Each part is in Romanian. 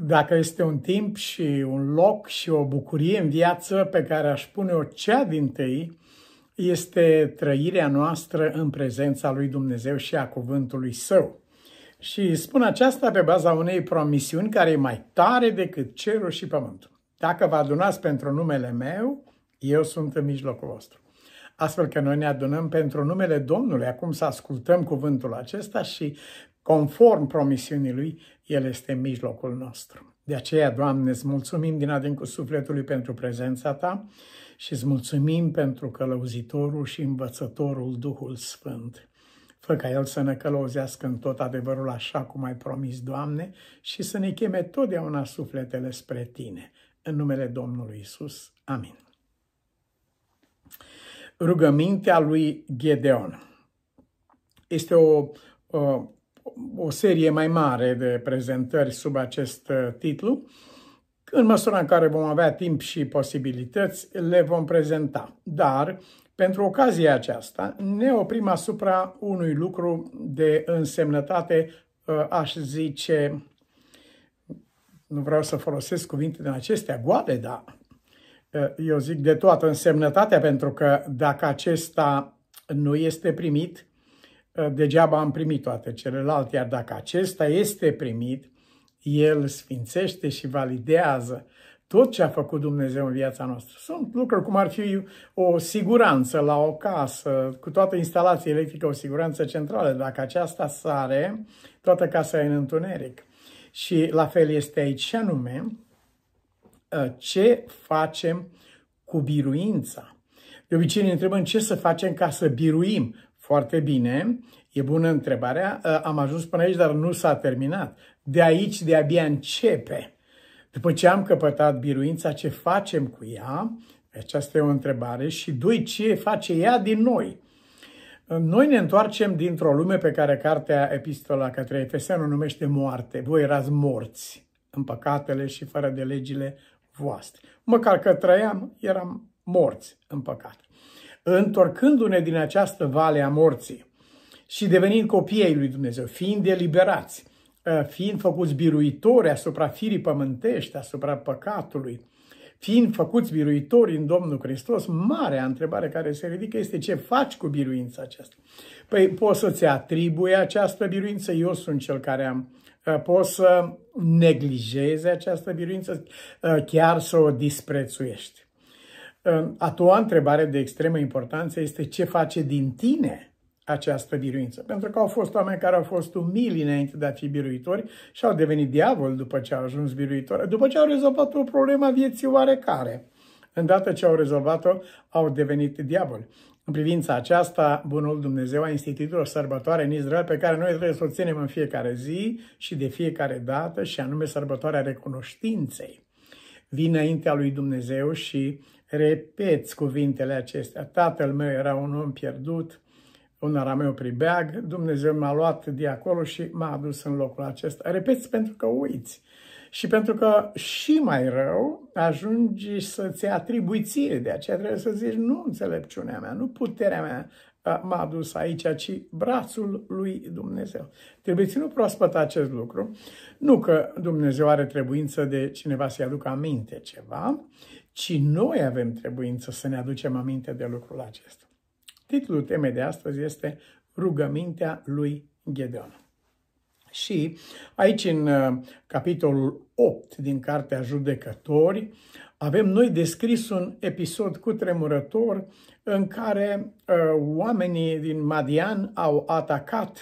Dacă este un timp și un loc și o bucurie în viață pe care aș pune-o cea din tâi, este trăirea noastră în prezența lui Dumnezeu și a cuvântului său. Și spun aceasta pe baza unei promisiuni care e mai tare decât cerul și pământul. Dacă vă adunați pentru numele meu, eu sunt în mijlocul vostru. Astfel că noi ne adunăm pentru numele Domnului. Acum să ascultăm cuvântul acesta și conform promisiunii Lui, El este în mijlocul nostru. De aceea, Doamne, îți mulțumim din adâncul sufletului pentru prezența Ta și îți mulțumim pentru călăuzitorul și învățătorul Duhul Sfânt. Fă ca El să ne călăuzească în tot adevărul așa cum ai promis, Doamne, și să ne cheme totdeauna sufletele spre Tine. În numele Domnului Isus. Amin. Rugămintea lui Gedeon este o, o o serie mai mare de prezentări sub acest uh, titlu. În măsura în care vom avea timp și posibilități, le vom prezenta. Dar, pentru ocazia aceasta, ne oprim asupra unui lucru de însemnătate, uh, aș zice, nu vreau să folosesc cuvinte din acestea goale, dar uh, eu zic de toată însemnătatea, pentru că dacă acesta nu este primit, Eh, degeaba am primit toate celelalte, iar dacă acesta este primit, el sfințește și validează tot ce a făcut Dumnezeu în viața noastră. Sunt lucruri cum ar fi o siguranță la o casă, cu toată instalația electrică, o siguranță centrală. Dacă aceasta sare, toată casa e în întuneric. Și la fel este aici și anume eh, ce facem cu biruința. De obicei ne întrebăm ce să facem ca să biruim. Foarte bine, e bună întrebarea. Ă, am ajuns până aici, dar nu s-a terminat. De aici de-abia începe. După ce am căpătat biruința, ce facem cu ea? Aceasta e o întrebare. Și doi, ce face ea din noi? Noi ne întoarcem dintr-o lume pe care cartea Epistola către Efeseni o numește moarte. Voi erați morți în păcatele și fără de legile voastre. Măcar că trăiam, eram morți în păcate întorcându-ne din această vale a morții și devenind copiii lui Dumnezeu, fiind eliberați, ă, fiind făcuți biruitori asupra firii pământești, asupra păcatului, fiind făcuți biruitori în Domnul Hristos, marea întrebare care se ridică este ce faci cu biruința aceasta? Păi poți să-ți atribui această biruință, eu sunt cel care am ă, poți să neglijezi această biruință, ă, chiar să o disprețuiești. Ehm, a doua întrebare de extremă importanță este ce face din tine această biruință. Pentru că au fost oameni care au fost umili înainte de a fi biruitori și au devenit diavol după ce au ajuns biruitori, după ce au rezolvat o problemă a vieții oarecare. Îndată ce au rezolvat-o, au devenit diavol. În privința aceasta, Bunul Dumnezeu a instituit o sărbătoare în Israel pe care noi trebuie să o ținem în fiecare zi și de fiecare dată, și anume sărbătoarea recunoștinței vii înaintea lui Dumnezeu și repeți cuvintele acestea. Tatăl meu era un om pierdut, un arameu pribeag, Dumnezeu m-a luat de acolo și m-a adus în locul acesta. Repeți pentru că uiți. Și pentru că și mai rău ajungi să-ți atribui ție, de aceea trebuie să zici nu înțelepciunea mea, nu puterea mea m-a adus aici, ci brațul lui Dumnezeu. Trebuie ținut proaspăt acest lucru. Nu că Dumnezeu are trebuință de cineva să-i aducă aminte ceva, ci noi avem trebuință să ne aducem aminte de lucrul acesta. Titlul temei de astăzi este Rugămintea lui Gedeon. Și aici, în uh, capitolul 8 din Cartea Judecători, avem noi descris un episod cu tremurător în care uh, oamenii din Madian au atacat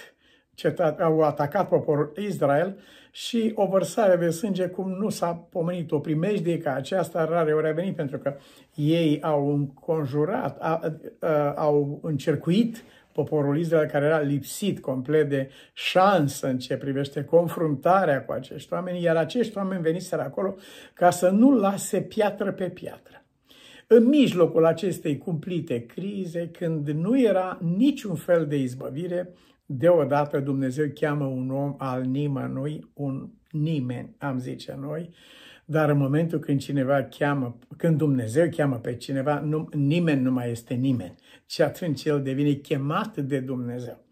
cetat, au atacat poporul Israel și o vărsare de sânge cum nu s-a pomenit o primejdie ca aceasta rare ori a venit pentru că ei au înconjurat, a, a, au încercuit poporul Israel care era lipsit complet de șansă în ce privește confruntarea cu acești oameni, iar acești oameni veniseră acolo ca să nu lase piatră pe piatră. În mijlocul acestei cumplite crize, când nu era niciun fel de izbăvire, deodată Dumnezeu cheamă un om al nimănui, un nimeni, am zice noi, dar în momentul când cineva cheamă, când Dumnezeu cheamă pe cineva, nu, nimeni nu mai este nimeni. Și atunci el devine chemat de Dumnezeu.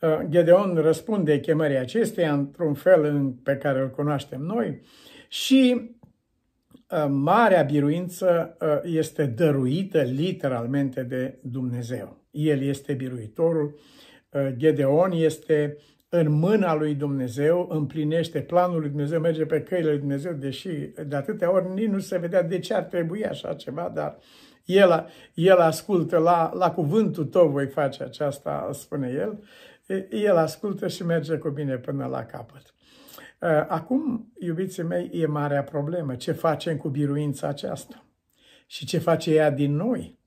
Uh, Gedeon răspunde chemării acesteia într-un fel în, pe care îl cunoaștem noi și uh, marea biruință uh, este dăruită literalmente de Dumnezeu. El este biruitorul, Gedeon este în mâna lui Dumnezeu, împlinește planul lui Dumnezeu, merge pe căile lui Dumnezeu, deși de atâtea ori nici nu se vedea de ce ar trebui așa ceva, dar el, el ascultă, la, la cuvântul tău voi face aceasta, spune el, el ascultă și merge cu bine până la capăt. Acum, iubiții mei, e marea problemă. Ce facem cu biruința aceasta? Și ce face ea din noi?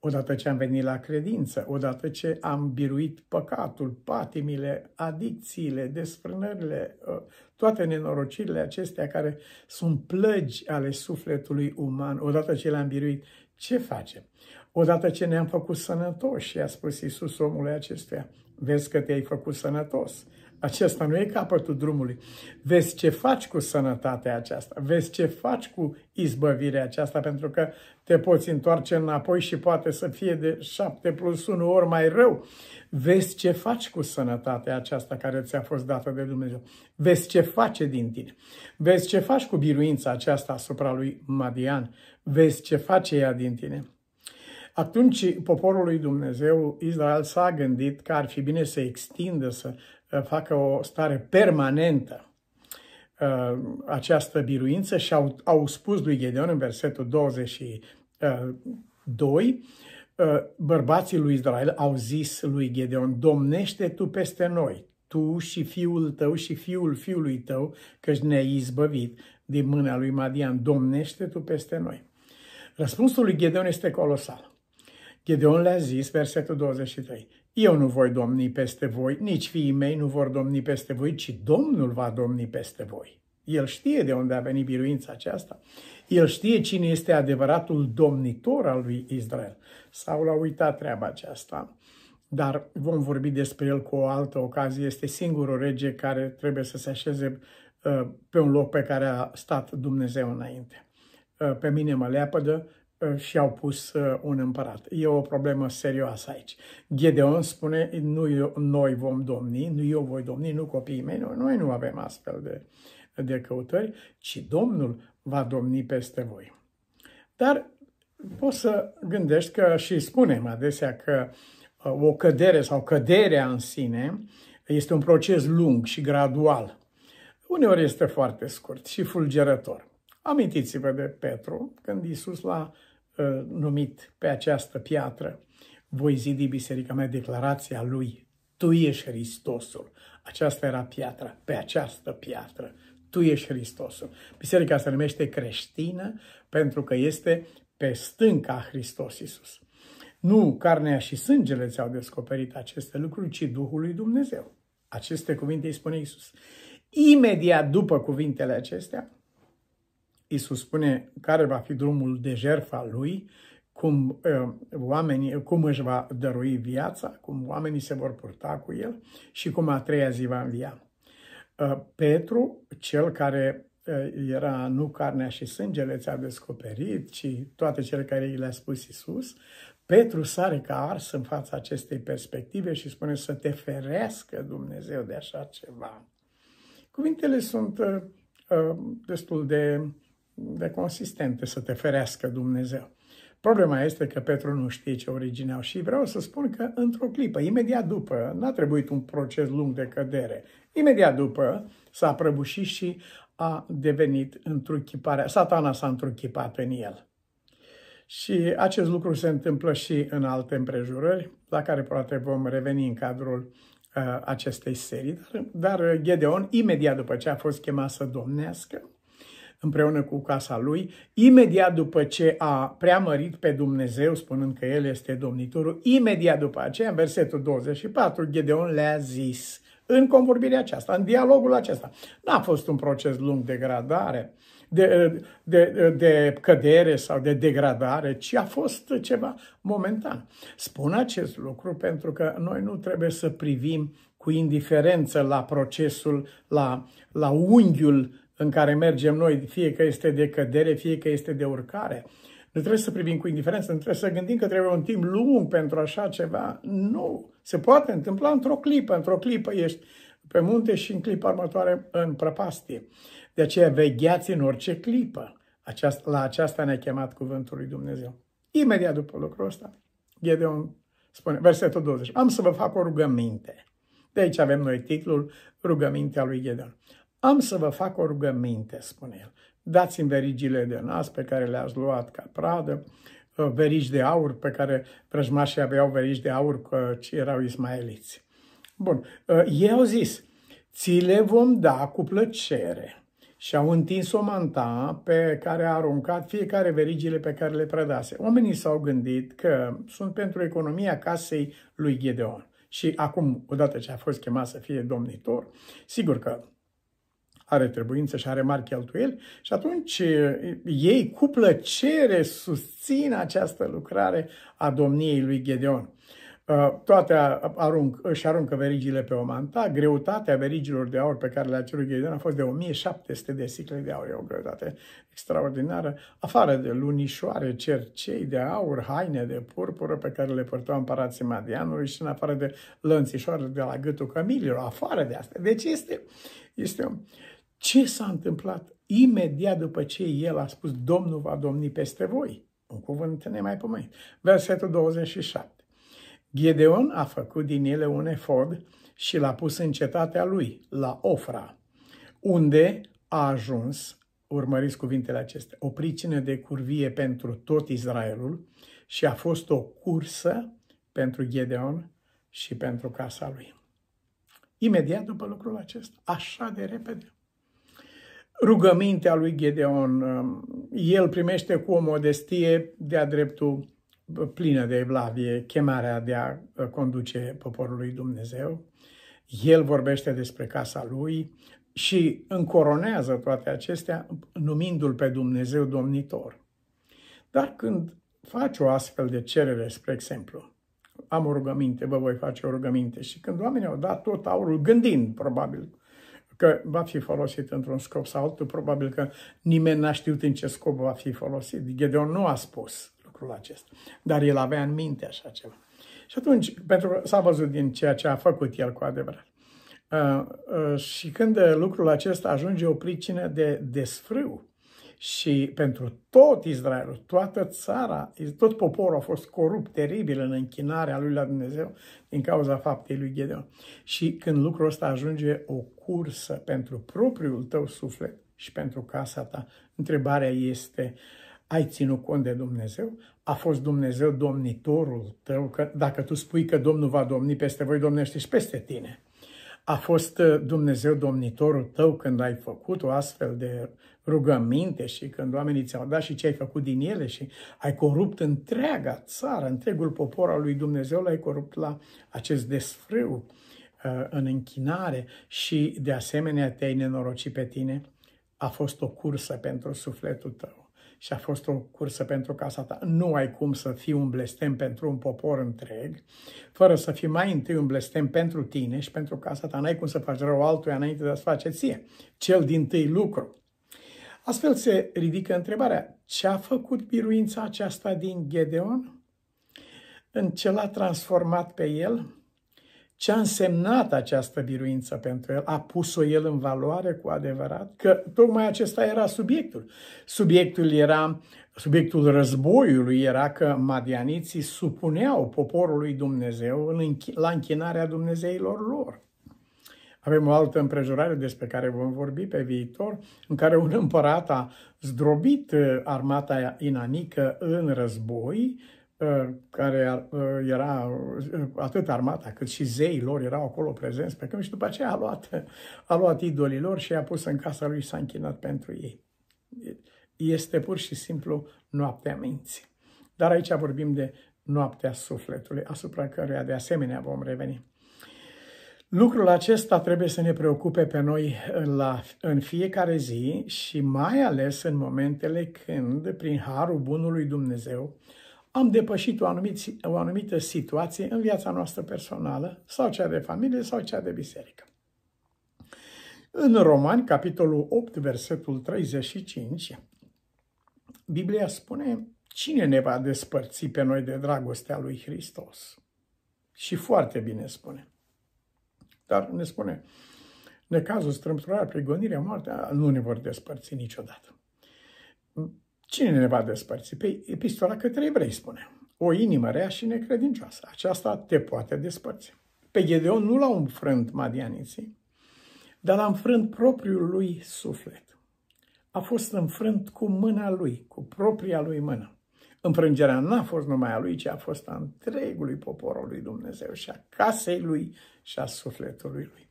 odată ce am venit la credință, odată ce am biruit păcatul, patimile, adicțiile, desfrânările, ă, toate nenorocirile acestea care sunt plăgi ale sufletului uman, odată ce le-am biruit, ce facem? Odată ce ne-am făcut sănătoși, i-a spus Iisus omului acestuia, vezi că te-ai făcut sănătos, acesta nu e capătul drumului. Vezi ce faci cu sănătatea aceasta, vezi ce faci cu izbăvirea aceasta, pentru că te poți întoarce înapoi și poate să fie de 7 plus 1 ori mai rău. Vezi ce faci cu sănătatea aceasta care ți-a fost dată de Dumnezeu. Vezi ce face din tine. Vezi ce faci cu biruința aceasta asupra lui Madian. Vezi ce face ea din tine. Atunci poporul lui Dumnezeu, Israel, s-a gândit că ar fi bine să extindă, să Uh, facă o stare permanentă uh, această biruință și au, au spus lui Gedeon în versetul 22, uh, bărbații lui Israel au zis lui Gedeon, domnește tu peste noi, tu și fiul tău și fiul fiului tău, căci ne-ai izbăvit din mâna lui Madian, domnește tu peste noi. Răspunsul lui Gedeon este colosal. Gedeon le-a zis, versetul 23, eu nu voi domni peste voi, nici fiii mei nu vor domni peste voi, ci Domnul va domni peste voi. El știe de unde a venit biruința aceasta. El știe cine este adevăratul domnitor al lui Israel. Sau l-a uitat treaba aceasta dar vom vorbi despre el cu o altă ocazie. Este singurul rege care trebuie să se așeze uh, pe un loc pe care a stat Dumnezeu înainte. Uh, pe mine mă leapădă, Eh, și-au pus eh, un împărat. E o problemă serioasă aici. Gedeon spune, nu eu, noi vom domni, nu eu voi domni, nu copiii mei, noi, noi nu avem astfel de, de căutări, ci Domnul va domni peste voi. Dar poți să gândești că și spunem adesea că eh, o cădere sau căderea în sine este un proces lung și gradual. Uneori este foarte scurt și fulgerător. Amintiți-vă de Petru, când Iisus l-a Uh, numit pe această piatră, voi zidi biserica mea, declarația lui, tu ești Hristosul. Aceasta era piatra, pe această piatră, tu ești Hristosul. Biserica se numește creștină pentru că este pe stânca Hristos Iisus. Nu carnea și sângele ți-au descoperit aceste lucruri, ci Duhul lui Dumnezeu. Aceste cuvinte îi spune Iisus. Imediat după cuvintele acestea, Isus spune care va fi drumul de jertfa lui, cum, ă, oamenii, cum își va dărui viața, cum oamenii se vor purta cu el și cum a treia zi va învia. Ă, Petru, cel care ă, era nu carnea și sângele ți-a descoperit, ci toate cele care i le-a spus Isus, Petru sare ca ars în fața acestei perspective și spune să te ferească Dumnezeu de așa ceva. Cuvintele sunt uh, destul de de consistente să te ferească Dumnezeu. Problema este că Petru nu știe ce origine au și vreau să spun că într-o clipă, imediat după, n-a trebuit un proces lung de cădere, imediat după s-a prăbușit și a devenit întruchiparea, satana s-a întruchipat în el. Și acest lucru se întâmplă și în alte împrejurări, la care poate vom reveni în cadrul uh, acestei serii. Dar, dar Gedeon, imediat după ce a fost chemat să domnească, împreună cu casa lui, imediat după ce a preamărit pe Dumnezeu, spunând că El este Domnitorul, imediat după aceea, în versetul 24, Gedeon le-a zis, în convorbirea aceasta, în dialogul acesta. N-a fost un proces lung de gradare, de, de, de cădere sau de degradare, ci a fost ceva momentan. Spun acest lucru pentru că noi nu trebuie să privim cu indiferență la procesul, la, la unghiul în care mergem noi, fie că este de cădere, fie că este de urcare. Nu trebuie să privim cu indiferență, nu trebuie să gândim că trebuie un timp lung pentru așa ceva. Nu. Se poate întâmpla într-o clipă. Într-o clipă ești pe munte și în clipa următoare în prăpastie. De aceea vegheați în orice clipă. Aceasta, la aceasta ne-a chemat cuvântul lui Dumnezeu. Imediat după lucrul ăsta, Gedeon spune, versetul 20, am să vă fac o rugăminte. De aici avem noi titlul Rugămintea lui Gedeon. Am să vă fac o rugăminte, spune el. Dați-mi verigile de nas pe care le-ați luat ca pradă, uh, verigi de aur pe care vrăjmașii aveau verigi de aur ce erau ismaeliți. Bun, uh, ei au zis, ți le vom da cu plăcere. Și au întins o manta pe care a aruncat fiecare verigile pe care le prădase. Oamenii s-au gândit că sunt pentru economia casei lui Gedeon. Și acum, odată ce a fost chemat să fie domnitor, sigur că are trebuință și are mari cheltuieli și atunci ei cu plăcere susțin această lucrare a domniei lui Gedeon. Uh, toate arunc, își aruncă verigile pe o manta, greutatea verigilor de aur pe care le-a cerut Gedeon a fost de 1700 de sicle de aur, e o greutate extraordinară, afară de lunișoare, cercei de aur, haine de purpură pe care le purtau împărații Madianului și în afară de lănțișoare de la gâtul camililor, afară de asta. Deci este, este ce s-a întâmplat imediat după ce el a spus Domnul va domni peste voi? Un cuvânt nemaipomenit. Versetul 27. Gedeon a făcut din ele un efod și l-a pus în cetatea lui, la Ofra, unde a ajuns, urmăriți cuvintele acestea, o pricină de curvie pentru tot Israelul și a fost o cursă pentru Gedeon și pentru casa lui. Imediat după lucrul acesta, așa de repede rugămintea lui Gedeon. Um, el primește cu o modestie de-a dreptul plină de evlavie chemarea de a uh, conduce poporul lui Dumnezeu. El vorbește despre casa lui și încoronează toate acestea numindu-l pe Dumnezeu domnitor. Dar când faci o astfel de cerere, spre exemplu, am o rugăminte, vă voi face o rugăminte și când oamenii au dat tot aurul, gândind probabil că va fi folosit într-un scop sau altul, probabil că nimeni n-a știut în ce scop va fi folosit. Gedeon nu a spus lucrul acesta, dar el avea în minte așa ceva. Și atunci, pentru că s-a văzut din ceea ce a făcut el cu adevărat. Uh, uh, și când lucrul acesta ajunge o pricină de desfrâu, și pentru tot Israelul, toată țara, tot poporul a fost corupt, teribil în închinarea lui la Dumnezeu din cauza faptei lui Gedeon. Și când lucrul ăsta ajunge o cursă pentru propriul tău suflet și pentru casa ta, întrebarea este, ai ținut cont de Dumnezeu? A fost Dumnezeu domnitorul tău? Că dacă tu spui că Domnul va domni peste voi, domnește și peste tine a fost uh, Dumnezeu domnitorul tău când ai făcut o astfel de rugăminte și când oamenii ți-au dat și ce ai făcut din ele și ai corupt întreaga țară, întregul popor al lui Dumnezeu l-ai corupt la acest desfrâu uh, în închinare și de asemenea te-ai nenorocit pe tine, a fost o cursă pentru sufletul tău și a fost o cursă pentru casa ta. Nu ai cum să fii un blestem pentru un popor întreg, fără să fii mai întâi un blestem pentru tine și pentru casa ta. N-ai cum să faci rău altuia înainte de a-ți face ție. Cel din tâi lucru. Astfel se ridică întrebarea, ce a făcut biruința aceasta din Gedeon? În ce l-a transformat pe el? ce a însemnat această biruință pentru el, a pus-o el în valoare cu adevărat, că tocmai acesta era subiectul. Subiectul era Subiectul războiului era că madianiții supuneau poporului Dumnezeu la închinarea Dumnezeilor lor. Avem o altă împrejurare despre care vom vorbi pe viitor, în care un împărat a zdrobit uh, armata inamică în război Ă, care ă, era ă, atât armata cât și zeii lor erau acolo prezenți pe câmp și după aceea a luat, a luat idolii lor și i-a pus în casa lui și s-a închinat pentru ei. Este pur și simplu noaptea minții. Dar aici vorbim de noaptea sufletului, asupra căruia de asemenea vom reveni. Lucrul acesta trebuie să ne preocupe pe noi la, în fiecare zi și mai ales în momentele când, prin harul bunului Dumnezeu, am depășit o, anumit, o anumită situație în viața noastră personală sau cea de familie sau cea de biserică. În Romani, capitolul 8, versetul 35, Biblia spune cine ne va despărți pe noi de dragostea lui Hristos? Și foarte bine spune. Dar ne spune, necazul, strâmbturarea, prigonirea, moartea nu ne vor despărți niciodată. Cine ne va despărți? Pe epistola către evrei spune. O inimă rea și necredincioasă. Aceasta te poate despărți. Pe Gedeon nu l-au înfrânt madianiții, dar l-a înfrânt propriul lui suflet. A fost înfrânt cu mâna lui, cu propria lui mână. Înfrângerea n-a fost numai a lui, ci a fost a întregului poporul lui Dumnezeu și a casei lui și a sufletului lui.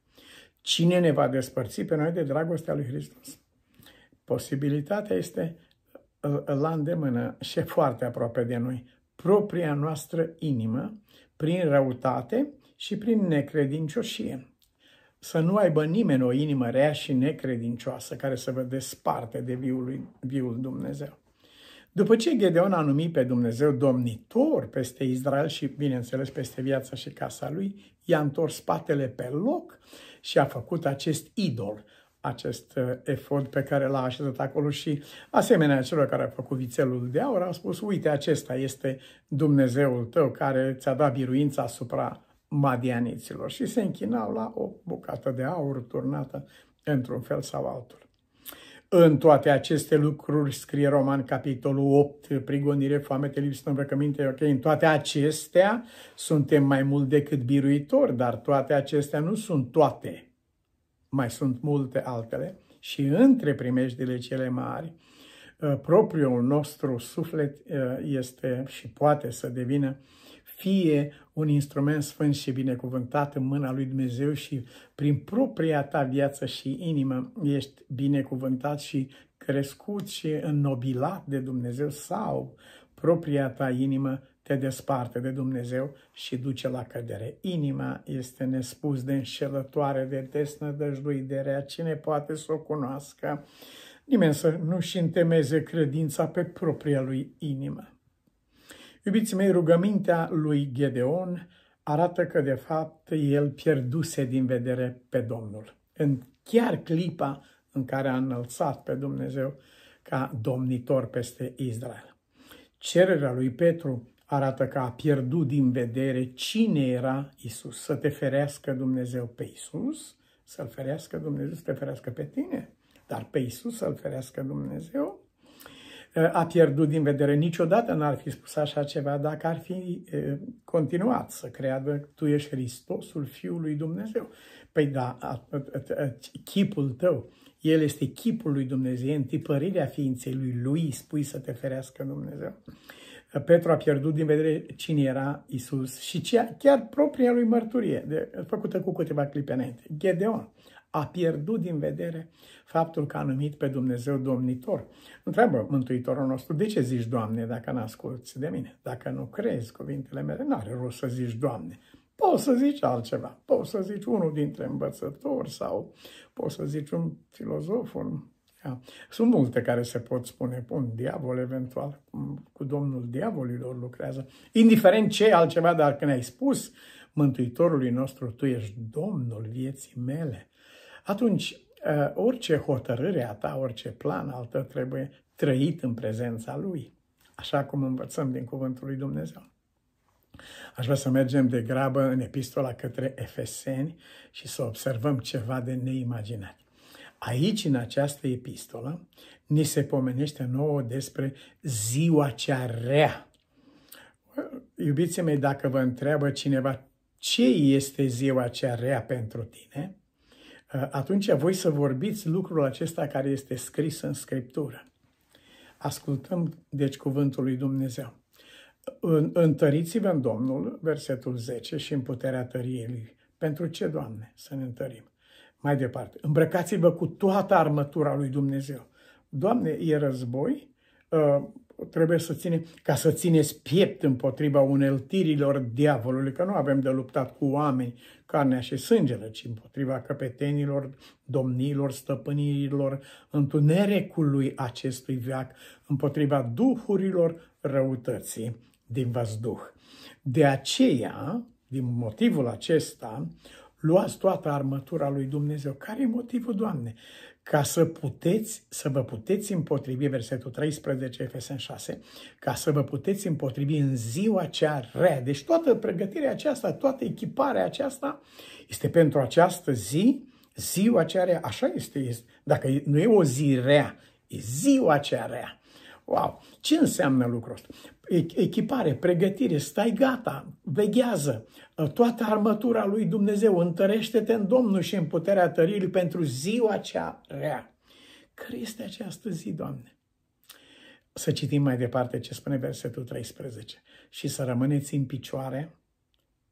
Cine ne va despărți pe noi de dragostea lui Hristos? Posibilitatea este la îndemână și foarte aproape de noi, propria noastră inimă, prin răutate și prin necredincioșie. Să nu aibă nimeni o inimă rea și necredincioasă care să vă desparte de viul, lui, viul Dumnezeu. După ce Gedeon a numit pe Dumnezeu domnitor peste Israel și, bineînțeles, peste viața și casa lui, i-a întors spatele pe loc și a făcut acest idol, acest uh, efort pe care l-a așezat acolo și asemenea celor care au făcut vițelul de aur au spus, uite, acesta este Dumnezeul tău care ți-a dat biruința asupra madianiților și se închinau la o bucată de aur turnată într-un fel sau altul. În toate aceste lucruri scrie Roman capitolul 8, prigonire, foamete, lipsă, învăcăminte, ok, în toate acestea suntem mai mult decât biruitori, dar toate acestea nu sunt toate mai sunt multe altele, și între primejdile cele mari, uh, propriul nostru suflet uh, este și poate să devină fie un instrument sfânt și binecuvântat în mâna lui Dumnezeu și prin propria ta viață și inimă ești binecuvântat și crescut și înnobilat de Dumnezeu sau propria ta inimă te desparte de Dumnezeu și duce la cădere. Inima este nespus de înșelătoare, de de rea. Cine poate să o cunoască? Nimeni să nu-și întemeze credința pe propria lui inimă. Iubiții mei, rugămintea lui Gedeon arată că, de fapt, el pierduse din vedere pe Domnul. În chiar clipa în care a înălțat pe Dumnezeu ca domnitor peste Israel. Cererea lui Petru arată că a pierdut din vedere cine era Isus. Să te ferească Dumnezeu pe Isus, să-L ferească Dumnezeu, să te ferească pe tine, dar pe Isus să-L ferească Dumnezeu. A pierdut din vedere, niciodată n-ar fi spus așa ceva dacă ar fi continuat să creadă că tu ești Hristosul Fiul lui Dumnezeu. Păi da, chipul tău, el este chipul lui Dumnezeu, întipărirea ființei lui, lui spui să te ferească Dumnezeu. Petru a pierdut din vedere cine era Isus și cea, chiar propria lui mărturie, de, făcută cu câteva clipe înainte. Gedeon a pierdut din vedere faptul că a numit pe Dumnezeu domnitor. Întreabă Mântuitorul nostru, de ce zici, Doamne, dacă n-asculți de mine? Dacă nu crezi cuvintele mele, nu are rost să zici, Doamne. Poți să zici altceva, poți să zici unul dintre învățători sau poți să zici un filozof, un da. Sunt multe care se pot spune, un diavol eventual, cu domnul diavolilor lucrează. Indiferent ce altceva, dar când ai spus Mântuitorului nostru, tu ești domnul vieții mele, atunci ă, orice hotărâre a ta, orice plan al tău trebuie trăit în prezența lui, așa cum învățăm din cuvântul lui Dumnezeu. Aș vrea să mergem de grabă în epistola către Efeseni și să observăm ceva de neimaginat. Aici, în această epistolă, ni se pomenește nouă despre ziua cea rea. Iubiții mei, dacă vă întreabă cineva ce este ziua cea rea pentru tine, atunci voi să vorbiți lucrul acesta care este scris în Scriptură. Ascultăm, deci, cuvântul lui Dumnezeu. Întăriți-vă în Domnul, versetul 10, și în puterea tăriei lui. Pentru ce, Doamne, să ne întărim? Mai departe, îmbrăcați-vă cu toată armătura lui Dumnezeu. Doamne, e război, ă, trebuie să ține, ca să țineți piept împotriva uneltirilor diavolului, că nu avem de luptat cu oameni, carnea și sângele, ci împotriva căpetenilor, domnilor, stăpânirilor, întunerecului acestui veac, împotriva duhurilor răutății din văzduh. De aceea, din motivul acesta, Luați toată armătura lui Dumnezeu. Care e motivul, Doamne? Ca să puteți, să vă puteți împotrivi, versetul 13, Efesen 6, ca să vă puteți împotrivi în ziua cea rea. Deci toată pregătirea aceasta, toată echiparea aceasta este pentru această zi, ziua cea rea. Așa este, este. dacă nu e o zi rea, e ziua cea rea. Wow! Ce înseamnă lucrul ăsta? Echipare, pregătire, stai gata, veghează. Toată armătura lui Dumnezeu, întărește-te în Domnul și în puterea tăririi pentru ziua cea rea. Care este această zi, Doamne? Să citim mai departe ce spune versetul 13. Și să rămâneți în picioare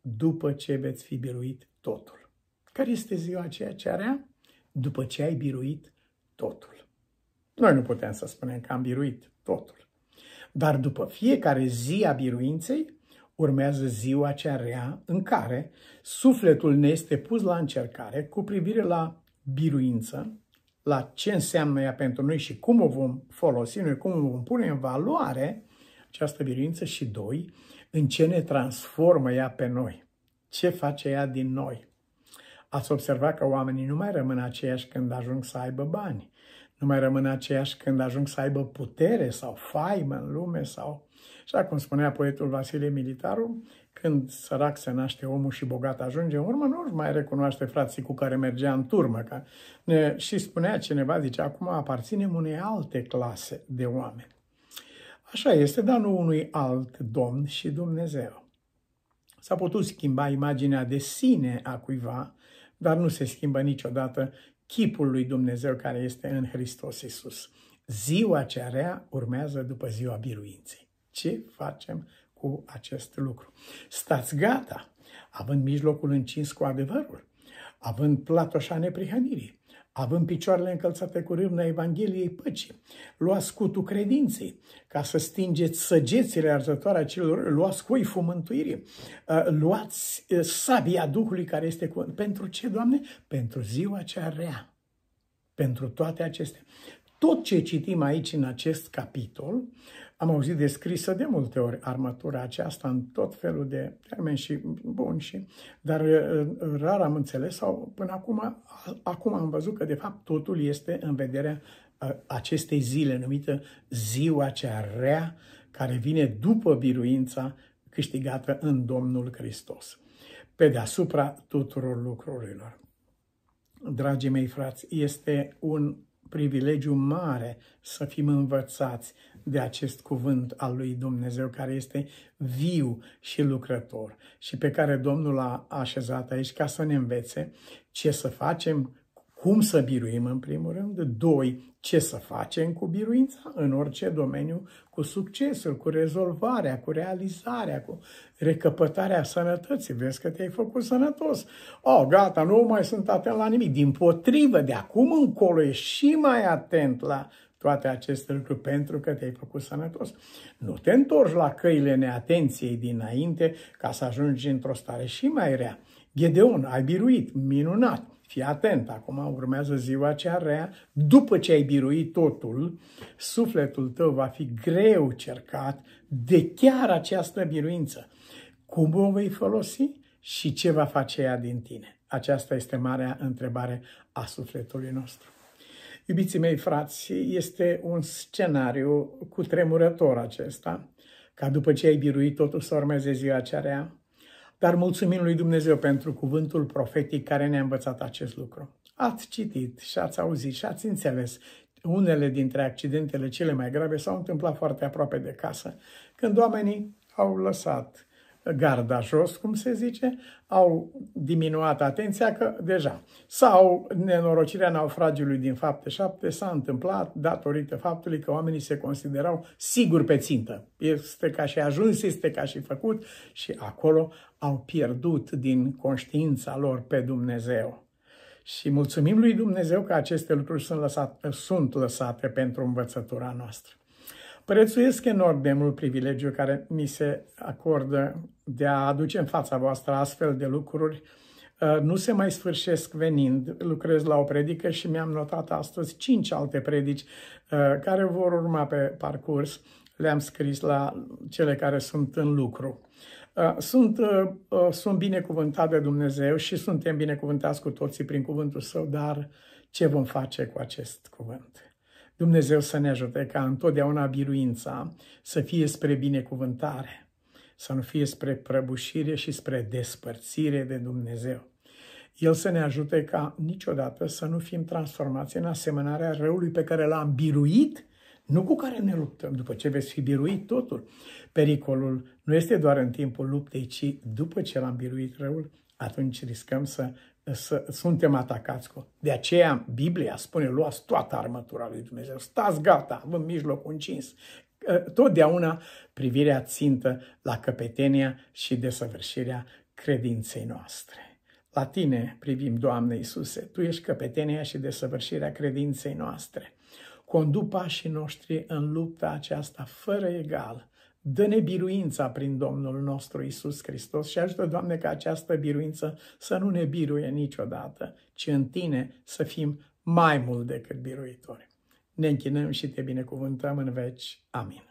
după ce veți fi biruit totul. Care este ziua aceea ce rea? După ce ai biruit totul. Noi nu putem să spunem că am biruit totul. Dar după fiecare zi a biruinței, urmează ziua cea rea în care sufletul ne este pus la încercare cu privire la biruință, la ce înseamnă ea pentru noi și cum o vom folosi noi, cum o vom pune în valoare această biruință și doi, în ce ne transformă ea pe noi, ce face ea din noi. Ați observat că oamenii nu mai rămân aceiași când ajung să aibă bani, nu mai rămân aceiași când ajung să aibă putere sau faimă în lume sau... Așa cum spunea poetul Vasile Militaru, când sărac se naște omul și bogat ajunge în urmă, nu își mai recunoaște frații cu care mergea în turmă. că, Și spunea cineva, zice, acum aparținem unei alte clase de oameni. Așa este, dar nu unui alt domn și Dumnezeu. S-a putut schimba imaginea de sine a cuiva dar nu se schimbă niciodată chipul lui Dumnezeu care este în Hristos Isus. Ziua cea rea urmează după ziua biruinței. Ce facem cu acest lucru? Stați gata, având mijlocul încins cu adevărul, având platoșa neprihănirii, având picioarele încălțate cu râvna Evangheliei păcii, luați scutul credinței ca să stingeți săgețile arzătoare a celor, luați coiful mântuirii, uh, luați uh, sabia Duhului care este cu... Pentru ce, Doamne? Pentru ziua cea rea. Pentru toate acestea. Tot ce citim aici în acest capitol am auzit descrisă de multe ori armatura aceasta în tot felul de termeni și bun și, dar uh, uh, rar am înțeles sau până acum, acum am văzut că de fapt totul este în vederea uh, acestei zile numită ziua cea rea care vine după biruința câștigată în Domnul Hristos, pe deasupra tuturor lucrurilor. Dragii mei frați, este un privilegiu mare să fim învățați de acest cuvânt al lui Dumnezeu care este viu și lucrător și pe care Domnul l-a așezat aici ca să ne învețe ce să facem, cum să biruim în primul rând, doi, ce să facem cu biruința în orice domeniu, cu succesul, cu rezolvarea, cu realizarea, cu recăpătarea sănătății. Vezi că te-ai făcut sănătos. Oh, gata, nu mai sunt atent la nimic. Din potrivă, de acum încolo ești și mai atent la toate aceste lucruri pentru că te-ai făcut sănătos. Nu te întorci la căile neatenției dinainte ca să ajungi într-o stare și mai rea. Gedeon, ai biruit, minunat. Fii atent, acum urmează ziua cea rea, după ce ai biruit totul, sufletul tău va fi greu cercat de chiar această biruință. Cum o vei folosi și ce va face ea din tine? Aceasta este marea întrebare a sufletului nostru. Iubiții mei frați, este un scenariu cu tremurător acesta, ca după ce ai biruit totul să urmeze ziua cea rea, dar mulțumim lui Dumnezeu pentru cuvântul profetic care ne-a învățat acest lucru. Ați citit și ați auzit și ați înțeles unele dintre accidentele cele mai grave s-au întâmplat foarte aproape de casă, când oamenii au lăsat garda jos, cum se zice, au diminuat atenția că deja. Sau nenorocirea naufragiului din fapte șapte s-a întâmplat datorită faptului că oamenii se considerau siguri pe țintă. Este ca și ajuns, este ca și făcut și acolo au pierdut din conștiința lor pe Dumnezeu. Și mulțumim lui Dumnezeu că aceste lucruri sunt lăsate, sunt lăsate pentru învățătura noastră. Prețuiesc enorm de mult privilegiul care mi se acordă de a aduce în fața voastră astfel de lucruri. Uh, nu se mai sfârșesc venind. Lucrez la o predică și mi-am notat astăzi cinci alte predici uh, care vor urma pe parcurs. Le-am scris la cele care sunt în lucru. Uh, sunt, sunt binecuvântat de Dumnezeu și suntem binecuvântați cu toții prin cuvântul Său, dar ce vom face cu acest cuvânt? Dumnezeu să ne ajute ca întotdeauna biruința să fie spre binecuvântare, să nu fie spre prăbușire și spre despărțire de Dumnezeu. El să ne ajute ca niciodată să nu fim transformați în asemănarea răului pe care l-am biruit, nu cu care ne luptăm. După ce veți fi biruit totul, pericolul nu este doar în timpul luptei, ci după ce l-am biruit răul, atunci riscăm să să suntem atacați cu. De aceea Biblia spune, luați toată armătura lui Dumnezeu, stați gata, în mijlocul încins. Totdeauna privirea țintă la căpetenia și desăvârșirea credinței noastre. La tine privim, Doamne Iisuse, Tu ești căpetenia și desăvârșirea credinței noastre. Condu pașii noștri în lupta aceasta fără egal, Dă-ne biruința prin Domnul nostru Isus Hristos și ajută, Doamne, ca această biruință să nu ne biruie niciodată, ci în Tine să fim mai mult decât biruitori. Ne închinăm și Te binecuvântăm în veci. Amin.